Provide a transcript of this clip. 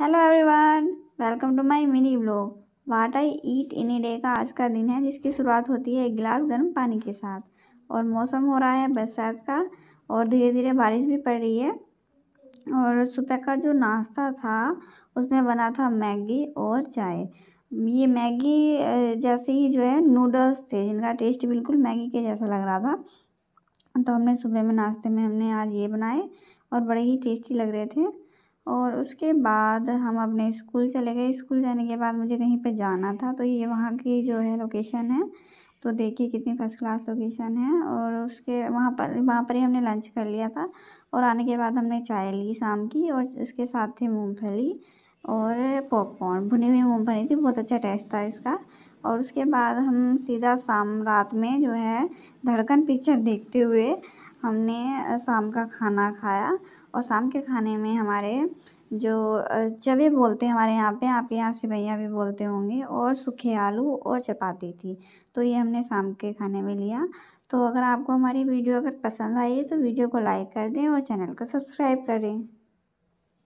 hello everyone welcome to my mini blog what I eat in day का आज का दिन है जिसकी शुरुआत होती है एक गिलास गर्म पानी के साथ और मौसम हो रहा है बरसात का और धीरे धीरे बारिश भी पड़ रही है और सुबह का जो नाश्ता था उसमें बना था मैगी और चाय ये मैगी जैसे ही जो है नूडल्स थे जिनका टेस्ट बिल्कुल मैगी के जैसा लग रहा था तो हमने सुबह में नाश्ते में हमने आज ये बनाए और बड़े ही टेस्टी लग रहे थे और उसके बाद हम अपने स्कूल चले गए स्कूल जाने के बाद मुझे कहीं पे जाना था तो ये वहाँ की जो है लोकेशन है तो देखिए कितनी फर्स्ट क्लास लोकेशन है और उसके वहाँ पर वहाँ पर ही हमने लंच कर लिया था और आने के बाद हमने चाय ली शाम की और उसके साथ थी मूँगफली और पॉपकॉर्न भुनी हुई मूँगफली थी बहुत अच्छा टेस्ट था इसका और उसके बाद हम सीधा शाम रात में जो है धड़कन पिक्चर देखते हुए हमने शाम का खाना खाया और शाम के खाने में हमारे जो चवे बोलते हैं हमारे यहाँ पे आपके यहाँ भैया भी बोलते होंगे और सूखे आलू और चपाती थी तो ये हमने शाम के खाने में लिया तो अगर आपको हमारी वीडियो अगर पसंद आई है तो वीडियो को लाइक कर दें और चैनल को सब्सक्राइब करें